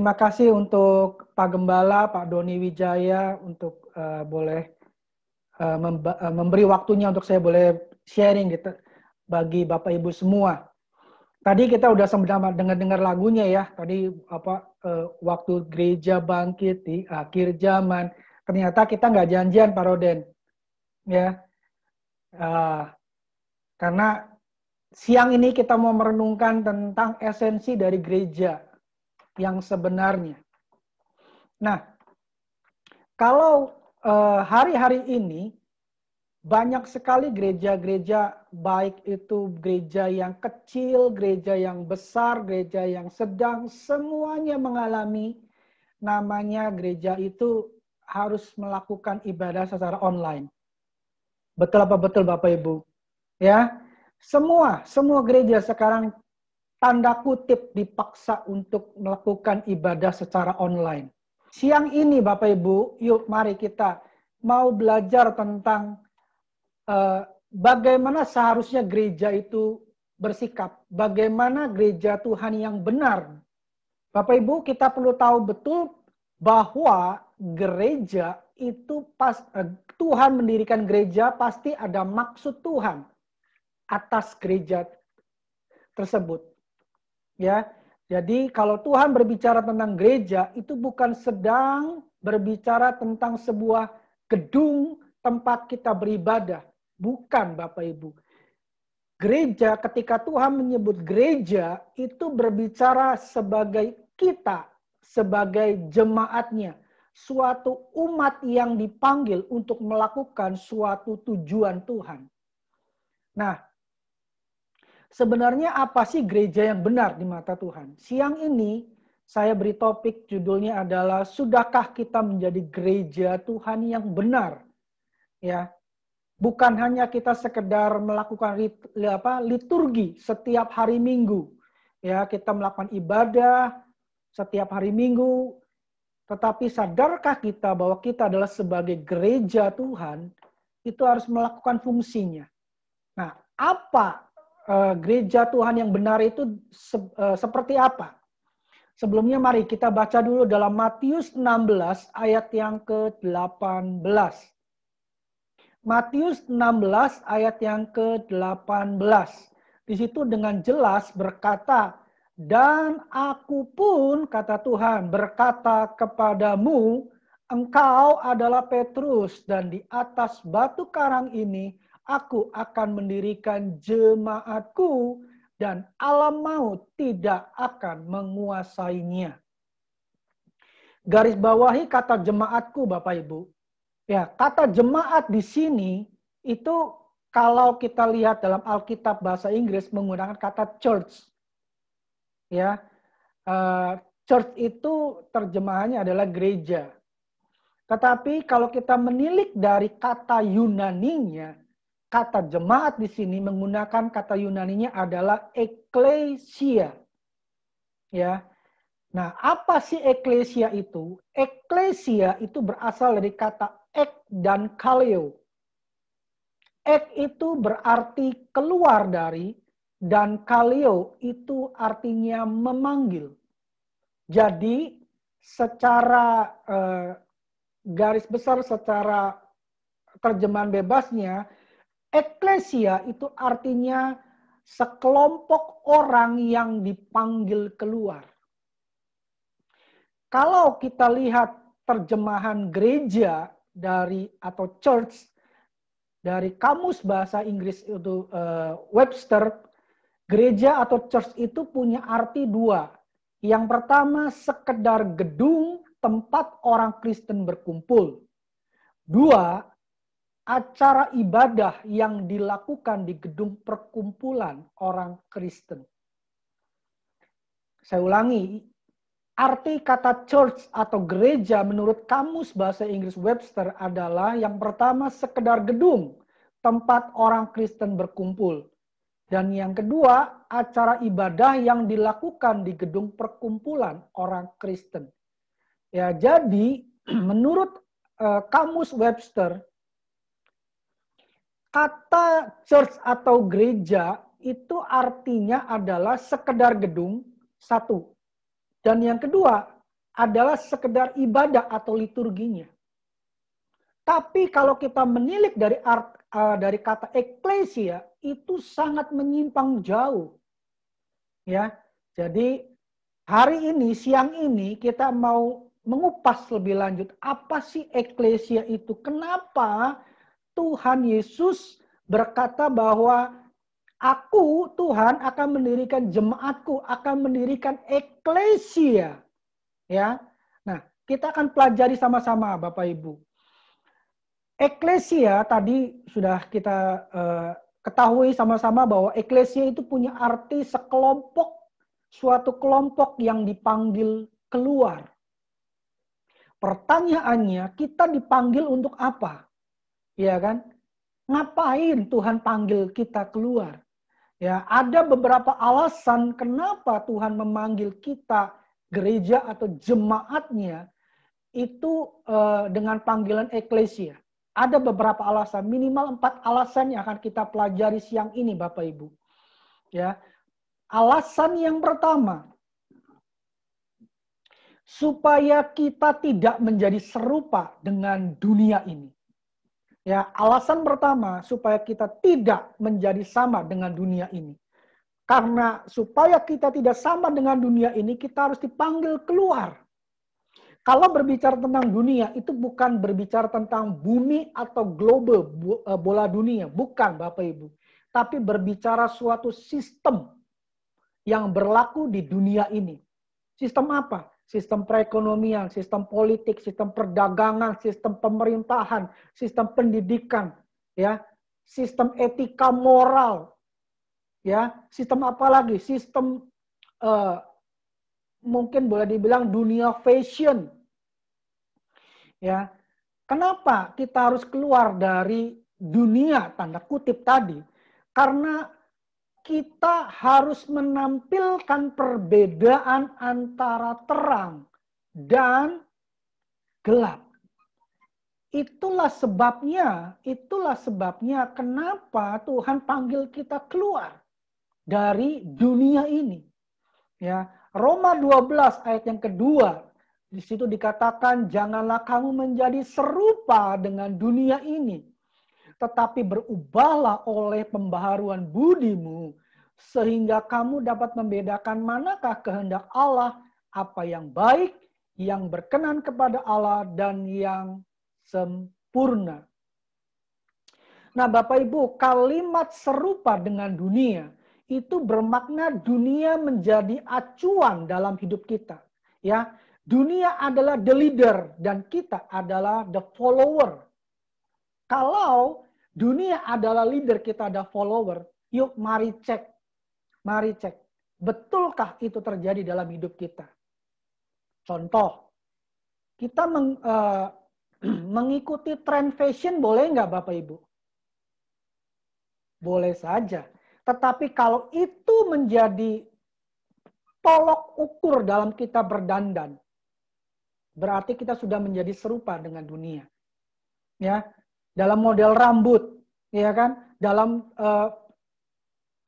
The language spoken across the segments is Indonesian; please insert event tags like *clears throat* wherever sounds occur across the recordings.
terima kasih untuk Pak Gembala, Pak Doni Wijaya untuk uh, boleh uh, memberi waktunya untuk saya boleh sharing gitu bagi Bapak Ibu semua. Tadi kita udah sama dengar-dengar lagunya ya. Tadi apa uh, waktu gereja bangkit di akhir zaman. Ternyata kita nggak janjian Pak Roden, ya. Uh, karena siang ini kita mau merenungkan tentang esensi dari gereja yang sebenarnya. Nah, kalau eh, hari-hari ini banyak sekali gereja-gereja baik itu gereja yang kecil, gereja yang besar, gereja yang sedang semuanya mengalami namanya gereja itu harus melakukan ibadah secara online. Betul apa betul Bapak Ibu? Ya. Semua semua gereja sekarang tanda kutip dipaksa untuk melakukan ibadah secara online. Siang ini Bapak Ibu, yuk mari kita mau belajar tentang uh, bagaimana seharusnya gereja itu bersikap, bagaimana gereja Tuhan yang benar. Bapak Ibu, kita perlu tahu betul bahwa gereja itu pas uh, Tuhan mendirikan gereja pasti ada maksud Tuhan atas gereja tersebut Ya. Jadi kalau Tuhan berbicara tentang gereja itu bukan sedang berbicara tentang sebuah gedung tempat kita beribadah, bukan Bapak Ibu. Gereja ketika Tuhan menyebut gereja itu berbicara sebagai kita, sebagai jemaatnya, suatu umat yang dipanggil untuk melakukan suatu tujuan Tuhan. Nah, sebenarnya apa sih gereja yang benar di mata Tuhan? Siang ini saya beri topik judulnya adalah sudahkah kita menjadi gereja Tuhan yang benar? Ya. Bukan hanya kita sekedar melakukan liturgi setiap hari Minggu. Ya, kita melakukan ibadah setiap hari Minggu, tetapi sadarkah kita bahwa kita adalah sebagai gereja Tuhan itu harus melakukan fungsinya. Nah, apa Eh, gereja Tuhan yang benar itu se uh, seperti apa. Sebelumnya mari kita baca dulu dalam Matius 16 ayat yang ke-18. Matius 16 ayat yang ke-18. Di situ dengan jelas berkata, "Dan aku pun," kata Tuhan, "berkata kepadamu, engkau adalah Petrus, dan di atas batu karang ini Aku akan mendirikan jemaatku dan alam maut tidak akan menguasainya. Garis bawahi kata jemaatku Bapak Ibu. Ya, kata jemaat di sini itu kalau kita lihat dalam Alkitab bahasa Inggris menggunakan kata church. Ya. Uh, church itu terjemahannya adalah gereja. Tetapi kalau kita menilik dari kata Yunaninya, kata jemaat di sini menggunakan kata Yunani-nya adalah eklesia. Ya. Nah, apa sih eklesia itu? Eklesia itu berasal dari kata ek dan kaleo. Ek itu berarti keluar dari dan kaleo itu artinya memanggil. Jadi secara eh, garis besar secara terjemahan bebasnya Eklesia itu artinya sekelompok orang yang dipanggil keluar. Kalau kita lihat terjemahan gereja dari atau church dari kamus bahasa Inggris itu eh, Webster, gereja atau church itu punya arti dua. Yang pertama sekedar gedung tempat orang Kristen berkumpul. Dua, acara ibadah yang dilakukan di gedung perkumpulan orang Kristen. Saya ulangi, arti kata church atau gereja menurut kamus bahasa Inggris Webster adalah yang pertama sekedar gedung tempat orang Kristen berkumpul. Dan yang kedua, acara ibadah yang dilakukan di gedung perkumpulan orang Kristen. Ya, jadi *clears throat* menurut eh, kamus Webster, kata church atau gereja itu artinya adalah sekedar gedung satu dan yang kedua adalah sekedar ibadah atau liturginya. Tapi kalau kita menilik dari art, uh, dari kata eklesia itu sangat menyimpang jauh. Ya. Jadi hari ini siang ini kita mau mengupas lebih lanjut apa sih eklesia itu? Kenapa Tuhan Yesus berkata bahwa aku Tuhan akan mendirikan jemaatku, akan mendirikan eklesia. Ya. Nah, kita akan pelajari sama-sama Bapak Ibu. Eklesia tadi sudah kita uh, ketahui sama-sama bahwa eklesia itu punya arti sekelompok suatu kelompok yang dipanggil keluar. Pertanyaannya, kita dipanggil untuk apa? Iya kan? Ngapain Tuhan panggil kita keluar? Ya, ada beberapa alasan kenapa Tuhan memanggil kita gereja atau jemaatnya itu uh, dengan panggilan eklesia. Ada beberapa alasan, minimal empat alasan yang akan kita pelajari siang ini, Bapak Ibu. Ya, alasan yang pertama, supaya kita tidak menjadi serupa dengan dunia ini. Ya, alasan pertama supaya kita tidak menjadi sama dengan dunia ini. Karena supaya kita tidak sama dengan dunia ini, kita harus dipanggil keluar. Kalau berbicara tentang dunia, itu bukan berbicara tentang bumi atau global eh, bola dunia. Bukan, Bapak Ibu. Tapi berbicara suatu sistem yang berlaku di dunia ini. Sistem apa? sistem perekonomian, sistem politik, sistem perdagangan, sistem pemerintahan, sistem pendidikan, ya, sistem etika moral, ya, sistem apa lagi? Sistem uh, mungkin boleh dibilang dunia fashion, ya. Kenapa kita harus keluar dari dunia tanda kutip tadi? Karena kita harus menampilkan perbedaan antara terang dan gelap. Itulah sebabnya, itulah sebabnya kenapa Tuhan panggil kita keluar dari dunia ini. Ya, Roma 12 ayat yang kedua, di situ dikatakan janganlah kamu menjadi serupa dengan dunia ini, tetapi berubahlah oleh pembaharuan budimu, sehingga kamu dapat membedakan manakah kehendak Allah, apa yang baik, yang berkenan kepada Allah, dan yang sempurna. Nah, Bapak Ibu, kalimat serupa dengan dunia itu bermakna dunia menjadi acuan dalam hidup kita, ya. Dunia adalah the leader dan kita adalah the follower. Kalau Dunia adalah leader, kita ada follower. Yuk mari cek. Mari cek. Betulkah itu terjadi dalam hidup kita? Contoh, kita meng, uh, *clears throat* mengikuti tren fashion boleh nggak Bapak Ibu? Boleh saja. Tetapi kalau itu menjadi tolok ukur dalam kita berdandan, berarti kita sudah menjadi serupa dengan dunia. Ya, dalam model rambut, ya kan? Dalam uh,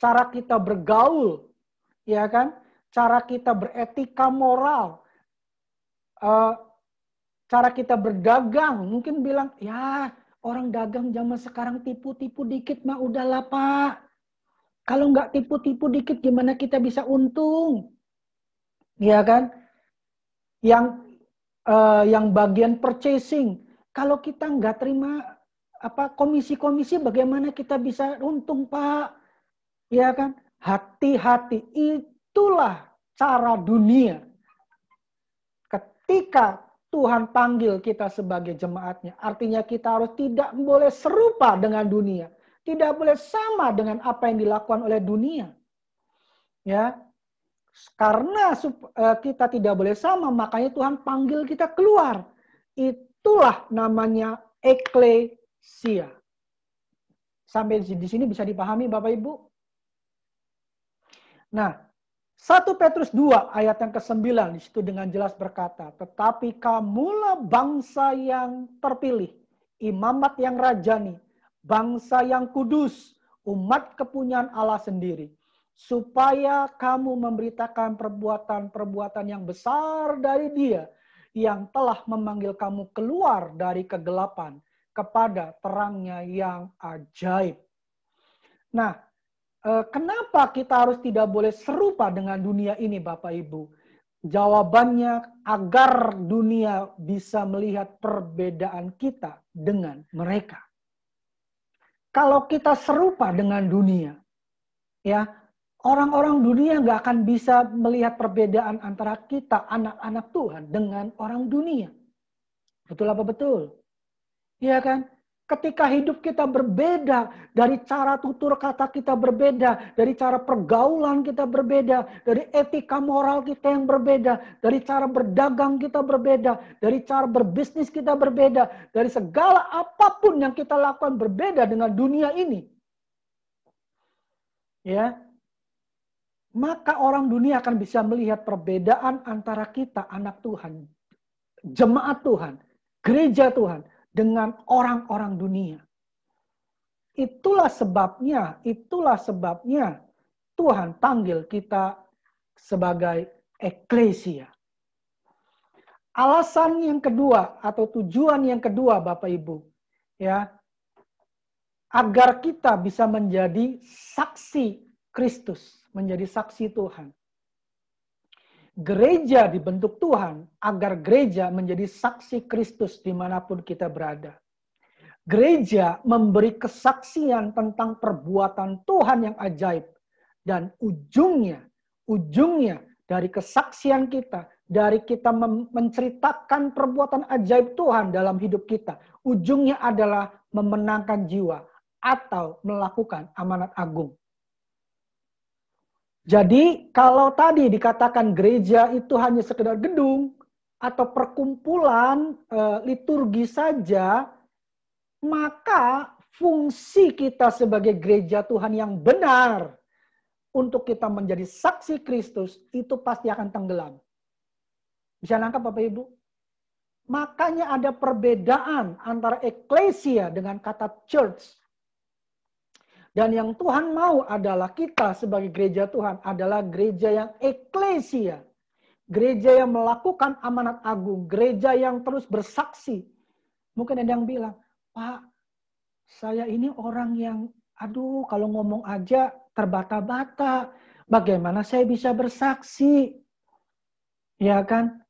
cara kita bergaul, ya kan? Cara kita beretika moral, uh, cara kita berdagang. Mungkin bilang, ya orang dagang zaman sekarang tipu-tipu dikit mah udah pak. Kalau nggak tipu-tipu dikit gimana kita bisa untung? Ya kan? Yang uh, yang bagian purchasing. Kalau kita nggak terima apa komisi-komisi bagaimana kita bisa untung Pak. Ya kan? Hati-hati. Itulah cara dunia. Ketika Tuhan panggil kita sebagai jemaatnya. Artinya kita harus tidak boleh serupa dengan dunia. Tidak boleh sama dengan apa yang dilakukan oleh dunia. Ya, karena e, kita tidak boleh sama, makanya Tuhan panggil kita keluar. Itulah namanya ekle sia. Sampai di sini bisa dipahami Bapak Ibu? Nah, 1 Petrus 2 ayat yang ke-9 di dengan jelas berkata, "Tetapi kamulah bangsa yang terpilih, imamat yang rajani, bangsa yang kudus, umat kepunyaan Allah sendiri, supaya kamu memberitakan perbuatan-perbuatan yang besar dari Dia yang telah memanggil kamu keluar dari kegelapan kepada terangnya yang ajaib. Nah, eh, kenapa kita harus tidak boleh serupa dengan dunia ini, Bapak Ibu? Jawabannya agar dunia bisa melihat perbedaan kita dengan mereka. Kalau kita serupa dengan dunia, ya orang-orang dunia nggak akan bisa melihat perbedaan antara kita anak-anak Tuhan dengan orang dunia. Betul apa betul? Iya kan? Ketika hidup kita berbeda, dari cara tutur kata kita berbeda, dari cara pergaulan kita berbeda, dari etika moral kita yang berbeda, dari cara berdagang kita berbeda, dari cara berbisnis kita berbeda, dari segala apapun yang kita lakukan berbeda dengan dunia ini. Ya. Maka orang dunia akan bisa melihat perbedaan antara kita anak Tuhan, jemaat Tuhan, gereja Tuhan dengan orang-orang dunia. Itulah sebabnya, itulah sebabnya Tuhan panggil kita sebagai eklesia. Alasan yang kedua atau tujuan yang kedua Bapak Ibu, ya. Agar kita bisa menjadi saksi Kristus, menjadi saksi Tuhan gereja dibentuk Tuhan agar gereja menjadi saksi Kristus dimanapun kita berada. Gereja memberi kesaksian tentang perbuatan Tuhan yang ajaib. Dan ujungnya, ujungnya dari kesaksian kita, dari kita menceritakan perbuatan ajaib Tuhan dalam hidup kita, ujungnya adalah memenangkan jiwa atau melakukan amanat agung. Jadi kalau tadi dikatakan gereja itu hanya sekedar gedung atau perkumpulan e, liturgi saja, maka fungsi kita sebagai gereja Tuhan yang benar untuk kita menjadi saksi Kristus itu pasti akan tenggelam. Bisa nangkap Bapak Ibu? Makanya ada perbedaan antara eklesia dengan kata church dan yang Tuhan mau adalah kita sebagai gereja Tuhan adalah gereja yang eklesia. Gereja yang melakukan amanat agung. Gereja yang terus bersaksi. Mungkin ada yang bilang, Pak, saya ini orang yang, aduh kalau ngomong aja terbata-bata. Bagaimana saya bisa bersaksi? Ya kan?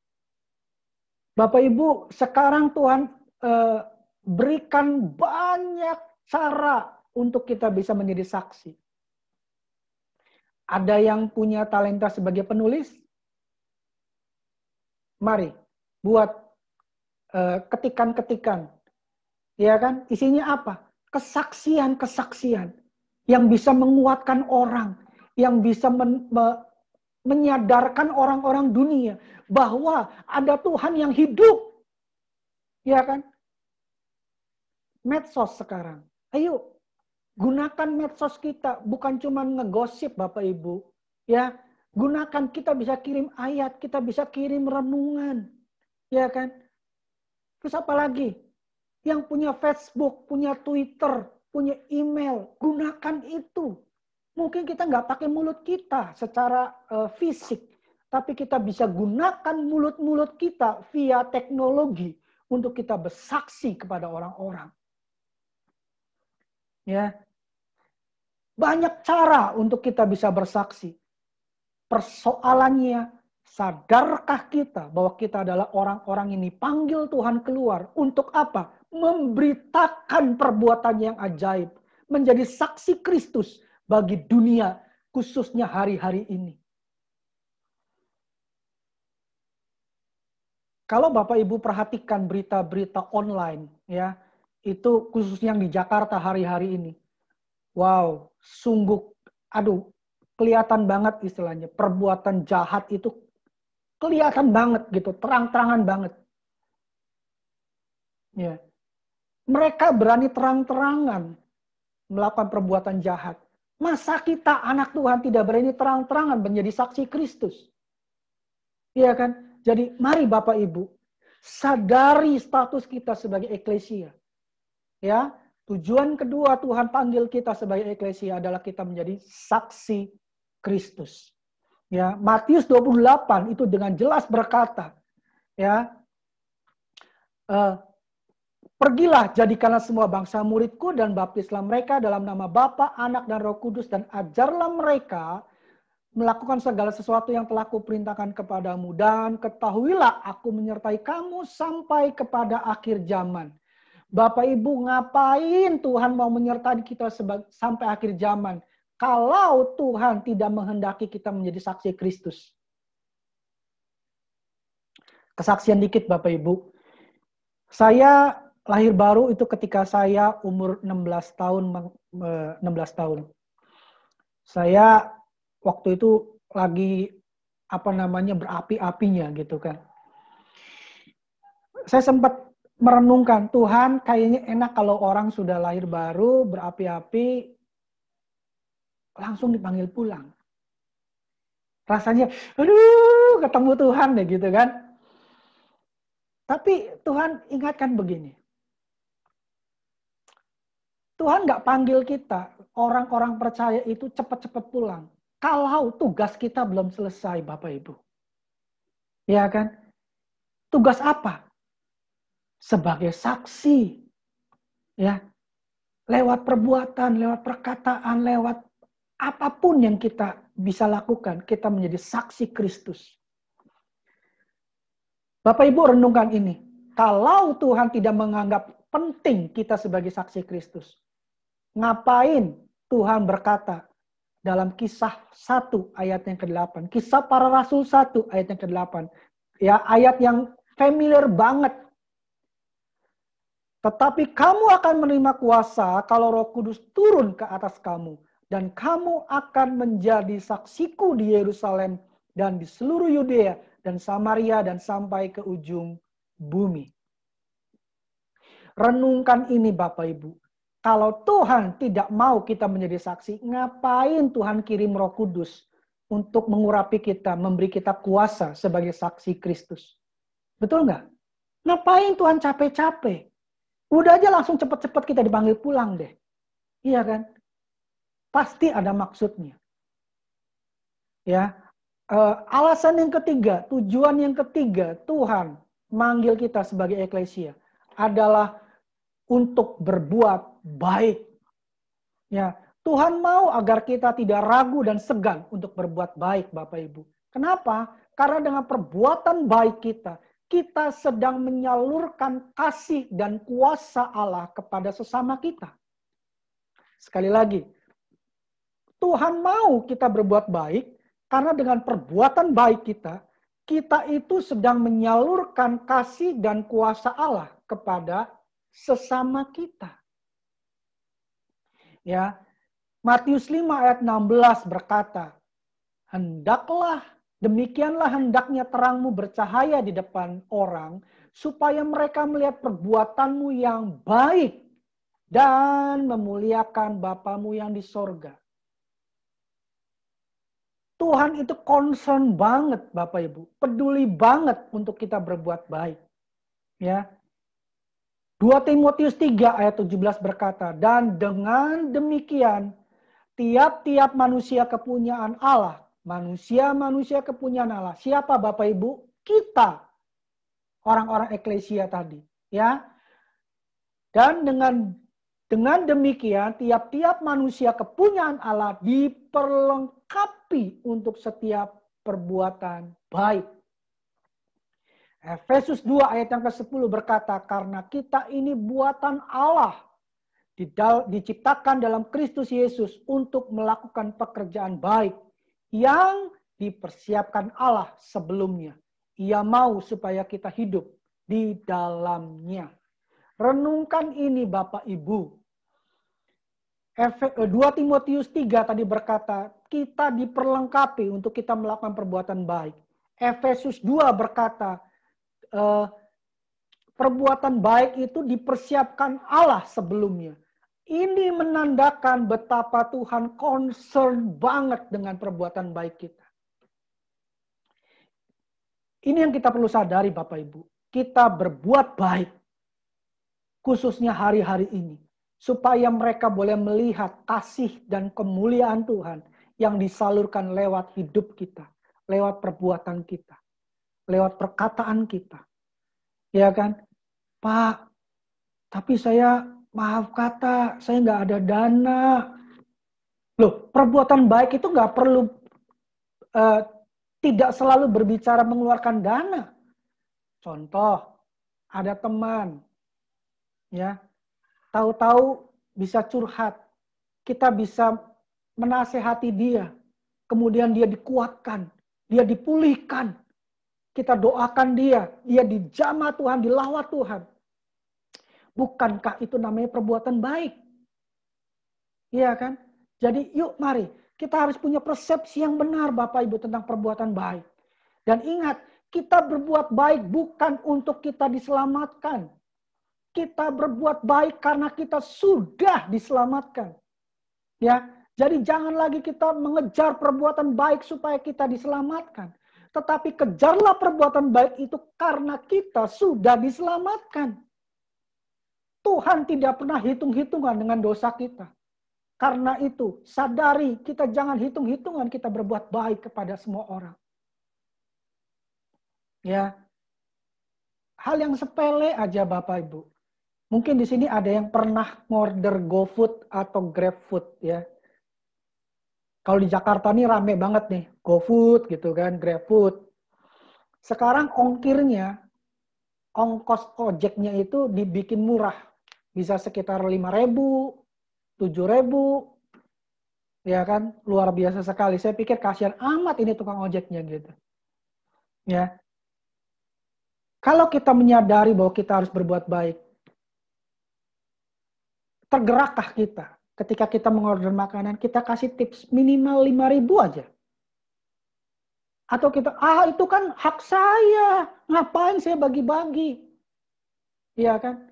Bapak Ibu, sekarang Tuhan eh, berikan banyak cara untuk kita bisa menjadi saksi. Ada yang punya talenta sebagai penulis? Mari buat eh, ketikan-ketikan. Ya kan? Isinya apa? Kesaksian-kesaksian yang bisa menguatkan orang, yang bisa men, me, menyadarkan orang-orang dunia bahwa ada Tuhan yang hidup. Ya kan? Medsos sekarang. Ayo, Gunakan medsos kita, bukan cuma ngegosip Bapak Ibu. Ya, gunakan kita bisa kirim ayat, kita bisa kirim renungan. Ya kan? Terus apa lagi? Yang punya Facebook, punya Twitter, punya email, gunakan itu. Mungkin kita nggak pakai mulut kita secara uh, fisik, tapi kita bisa gunakan mulut-mulut kita via teknologi untuk kita bersaksi kepada orang-orang. Ya. Banyak cara untuk kita bisa bersaksi. Persoalannya, sadarkah kita bahwa kita adalah orang-orang ini panggil Tuhan keluar untuk apa? Memberitakan perbuatan yang ajaib, menjadi saksi Kristus bagi dunia khususnya hari-hari ini. Kalau Bapak Ibu perhatikan berita-berita online ya, itu khususnya yang di Jakarta hari-hari ini. Wow, sungguh, aduh, kelihatan banget istilahnya. Perbuatan jahat itu kelihatan banget gitu, terang-terangan banget. Ya. Mereka berani terang-terangan melakukan perbuatan jahat. Masa kita anak Tuhan tidak berani terang-terangan menjadi saksi Kristus? Iya kan? Jadi mari Bapak Ibu, sadari status kita sebagai eklesia. Ya, tujuan kedua Tuhan panggil kita sebagai eklesia adalah kita menjadi saksi Kristus. Ya, Matius 28 itu dengan jelas berkata, ya, e, Pergilah, jadikanlah semua bangsa muridku dan baptislah mereka dalam nama Bapa, Anak, dan Roh Kudus, dan ajarlah mereka melakukan segala sesuatu yang telah kuperintahkan kepadamu. Dan ketahuilah, aku menyertai kamu sampai kepada akhir zaman. Bapak Ibu ngapain Tuhan mau menyertai kita sampai akhir zaman kalau Tuhan tidak menghendaki kita menjadi saksi Kristus. Kesaksian dikit Bapak Ibu. Saya lahir baru itu ketika saya umur 16 tahun 16 tahun. Saya waktu itu lagi apa namanya berapi-apinya gitu kan. Saya sempat merenungkan Tuhan kayaknya enak kalau orang sudah lahir baru berapi-api langsung dipanggil pulang. Rasanya, aduh ketemu Tuhan deh gitu kan. Tapi Tuhan ingatkan begini. Tuhan nggak panggil kita, orang-orang percaya itu cepat-cepat pulang. Kalau tugas kita belum selesai Bapak Ibu. Ya kan? Tugas apa? sebagai saksi ya lewat perbuatan, lewat perkataan, lewat apapun yang kita bisa lakukan, kita menjadi saksi Kristus. Bapak Ibu renungkan ini. Kalau Tuhan tidak menganggap penting kita sebagai saksi Kristus, ngapain Tuhan berkata dalam kisah 1 ayat yang ke-8, kisah para rasul 1 ayat yang ke-8, ya ayat yang familiar banget tetapi kamu akan menerima kuasa kalau Roh Kudus turun ke atas kamu dan kamu akan menjadi saksiku di Yerusalem dan di seluruh Yudea dan Samaria dan sampai ke ujung bumi. Renungkan ini Bapak Ibu. Kalau Tuhan tidak mau kita menjadi saksi, ngapain Tuhan kirim Roh Kudus untuk mengurapi kita, memberi kita kuasa sebagai saksi Kristus? Betul nggak? Ngapain Tuhan capek-capek? Udah aja langsung cepet-cepet kita dipanggil pulang deh. Iya kan? Pasti ada maksudnya. Ya. Uh, alasan yang ketiga, tujuan yang ketiga, Tuhan manggil kita sebagai eklesia adalah untuk berbuat baik. Ya, Tuhan mau agar kita tidak ragu dan segan untuk berbuat baik, Bapak Ibu. Kenapa? Karena dengan perbuatan baik kita, kita sedang menyalurkan kasih dan kuasa Allah kepada sesama kita. Sekali lagi, Tuhan mau kita berbuat baik karena dengan perbuatan baik kita, kita itu sedang menyalurkan kasih dan kuasa Allah kepada sesama kita. Ya, Matius 5 ayat 16 berkata, "Hendaklah Demikianlah hendaknya terangmu bercahaya di depan orang, supaya mereka melihat perbuatanmu yang baik dan memuliakan Bapamu yang di sorga. Tuhan itu concern banget Bapak Ibu, peduli banget untuk kita berbuat baik. Ya. 2 Timotius 3 ayat 17 berkata, "Dan dengan demikian tiap-tiap manusia kepunyaan Allah manusia-manusia kepunyaan Allah. Siapa Bapak Ibu? Kita. Orang-orang eklesia tadi, ya. Dan dengan dengan demikian tiap-tiap manusia kepunyaan Allah diperlengkapi untuk setiap perbuatan baik. Efesus 2 ayat yang ke-10 berkata, "Karena kita ini buatan Allah, diciptakan dalam Kristus Yesus untuk melakukan pekerjaan baik yang dipersiapkan Allah sebelumnya. Ia mau supaya kita hidup di dalamnya. Renungkan ini Bapak Ibu. 2 eh, Timotius 3 tadi berkata, kita diperlengkapi untuk kita melakukan perbuatan baik. Efesus 2 berkata, eh, perbuatan baik itu dipersiapkan Allah sebelumnya. Ini menandakan betapa Tuhan concern banget dengan perbuatan baik kita. Ini yang kita perlu sadari Bapak Ibu. Kita berbuat baik, khususnya hari-hari ini. Supaya mereka boleh melihat kasih dan kemuliaan Tuhan yang disalurkan lewat hidup kita, lewat perbuatan kita, lewat perkataan kita. Ya kan? Pak, tapi saya maaf kata, saya nggak ada dana. Loh, perbuatan baik itu nggak perlu uh, tidak selalu berbicara mengeluarkan dana. Contoh, ada teman, ya, tahu-tahu bisa curhat, kita bisa menasehati dia, kemudian dia dikuatkan, dia dipulihkan, kita doakan dia, dia dijamah Tuhan, dilawat Tuhan. Bukankah itu namanya perbuatan baik? Iya kan? Jadi yuk mari, kita harus punya persepsi yang benar Bapak Ibu tentang perbuatan baik. Dan ingat, kita berbuat baik bukan untuk kita diselamatkan. Kita berbuat baik karena kita sudah diselamatkan. Ya, jadi jangan lagi kita mengejar perbuatan baik supaya kita diselamatkan. Tetapi kejarlah perbuatan baik itu karena kita sudah diselamatkan. Tuhan tidak pernah hitung-hitungan dengan dosa kita. Karena itu, sadari kita jangan hitung-hitungan kita berbuat baik kepada semua orang. Ya. Hal yang sepele aja Bapak Ibu. Mungkin di sini ada yang pernah order GoFood atau GrabFood ya. Kalau di Jakarta nih rame banget nih, GoFood gitu kan, GrabFood. Sekarang ongkirnya, ongkos ojeknya itu dibikin murah bisa sekitar lima ribu, tujuh ribu, ya kan, luar biasa sekali. Saya pikir kasihan amat ini tukang ojeknya gitu. Ya. Kalau kita menyadari bahwa kita harus berbuat baik, tergerakkah kita? Ketika kita mengorder makanan, kita kasih tips minimal lima ribu aja. Atau kita, ah itu kan hak saya, ngapain saya bagi-bagi? ya kan?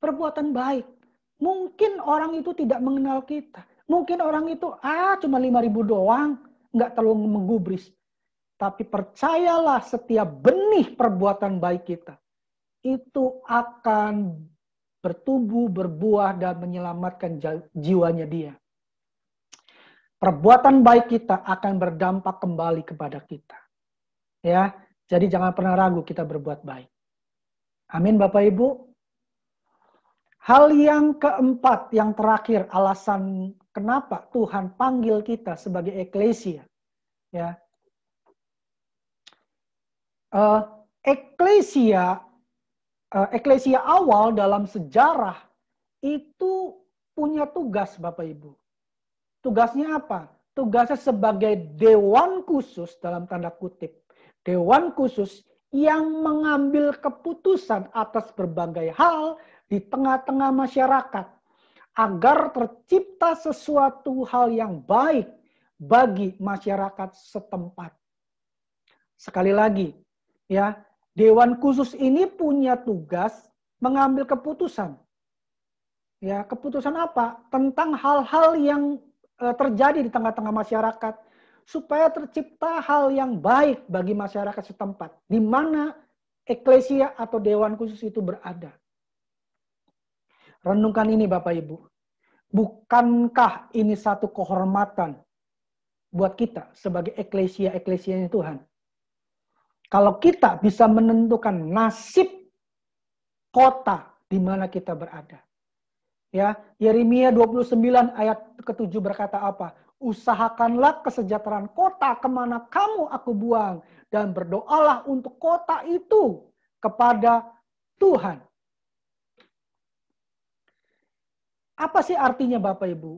perbuatan baik. Mungkin orang itu tidak mengenal kita. Mungkin orang itu, ah cuma ribu doang, nggak terlalu menggubris. Tapi percayalah setiap benih perbuatan baik kita, itu akan bertumbuh, berbuah, dan menyelamatkan jiwanya dia. Perbuatan baik kita akan berdampak kembali kepada kita. Ya, jadi jangan pernah ragu kita berbuat baik. Amin Bapak Ibu. Hal yang keempat, yang terakhir, alasan kenapa Tuhan panggil kita sebagai eklesia. Ya. Eh, eklesia, eh, eklesia awal dalam sejarah itu punya tugas Bapak Ibu. Tugasnya apa? Tugasnya sebagai dewan khusus dalam tanda kutip. Dewan khusus yang mengambil keputusan atas berbagai hal di tengah-tengah masyarakat agar tercipta sesuatu hal yang baik bagi masyarakat setempat. Sekali lagi, ya, dewan khusus ini punya tugas mengambil keputusan. Ya, keputusan apa? Tentang hal-hal yang e, terjadi di tengah-tengah masyarakat supaya tercipta hal yang baik bagi masyarakat setempat di mana eklesia atau dewan khusus itu berada. Renungkan ini Bapak Ibu. Bukankah ini satu kehormatan buat kita sebagai eklesia-eklesianya Tuhan? Kalau kita bisa menentukan nasib kota di mana kita berada. Ya, Yeremia 29 ayat ke-7 berkata apa? Usahakanlah kesejahteraan kota kemana kamu aku buang. Dan berdoalah untuk kota itu kepada Tuhan. Apa sih artinya Bapak Ibu?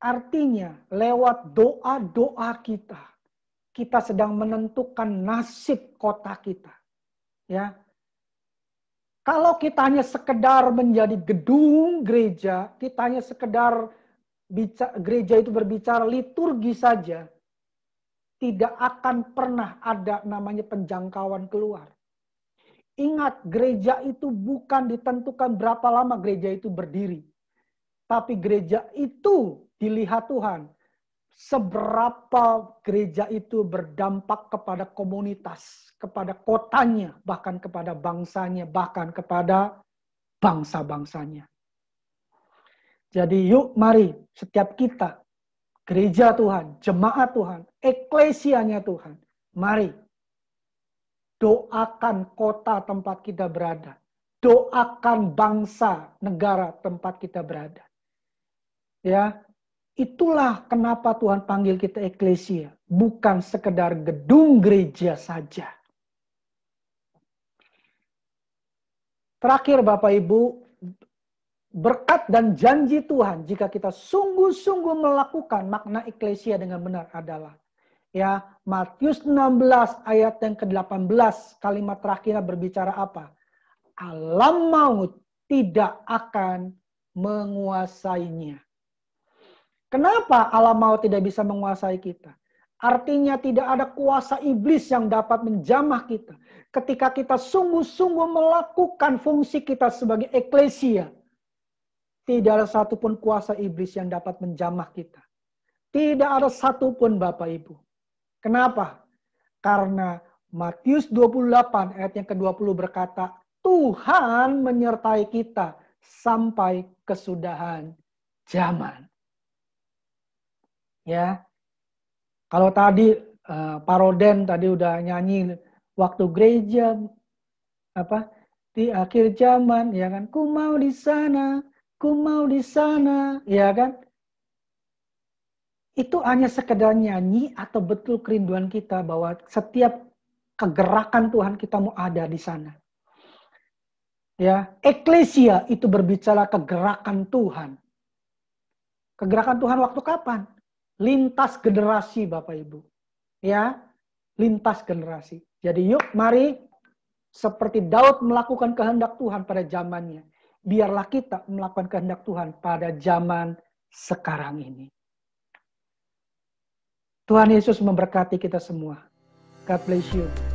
Artinya lewat doa-doa kita, kita sedang menentukan nasib kota kita. Ya. Kalau kita hanya sekedar menjadi gedung gereja, kita hanya sekedar gereja itu berbicara liturgi saja, tidak akan pernah ada namanya penjangkauan keluar. Ingat, gereja itu bukan ditentukan berapa lama gereja itu berdiri tapi gereja itu dilihat Tuhan. Seberapa gereja itu berdampak kepada komunitas, kepada kotanya, bahkan kepada bangsanya, bahkan kepada bangsa-bangsanya. Jadi yuk mari setiap kita, gereja Tuhan, jemaat Tuhan, eklesianya Tuhan, mari doakan kota tempat kita berada, doakan bangsa negara tempat kita berada. Ya, itulah kenapa Tuhan panggil kita eklesia, bukan sekedar gedung gereja saja. Terakhir Bapak Ibu, berkat dan janji Tuhan jika kita sungguh-sungguh melakukan makna eklesia dengan benar adalah ya Matius 16 ayat yang ke-18 kalimat terakhirnya berbicara apa? Alam maut tidak akan menguasainya. Kenapa Allah mau tidak bisa menguasai kita? Artinya tidak ada kuasa iblis yang dapat menjamah kita. Ketika kita sungguh-sungguh melakukan fungsi kita sebagai eklesia. Tidak ada satupun kuasa iblis yang dapat menjamah kita. Tidak ada satupun Bapak Ibu. Kenapa? Karena Matius 28 ayat yang ke-20 berkata, Tuhan menyertai kita sampai kesudahan zaman ya. Kalau tadi uh, eh, Paroden tadi udah nyanyi waktu gereja apa di akhir zaman ya kan ku mau di sana ku mau di sana ya kan itu hanya sekedar nyanyi atau betul kerinduan kita bahwa setiap kegerakan Tuhan kita mau ada di sana ya eklesia itu berbicara kegerakan Tuhan kegerakan Tuhan waktu kapan lintas generasi Bapak Ibu. Ya, lintas generasi. Jadi yuk mari seperti Daud melakukan kehendak Tuhan pada zamannya. Biarlah kita melakukan kehendak Tuhan pada zaman sekarang ini. Tuhan Yesus memberkati kita semua. God bless you.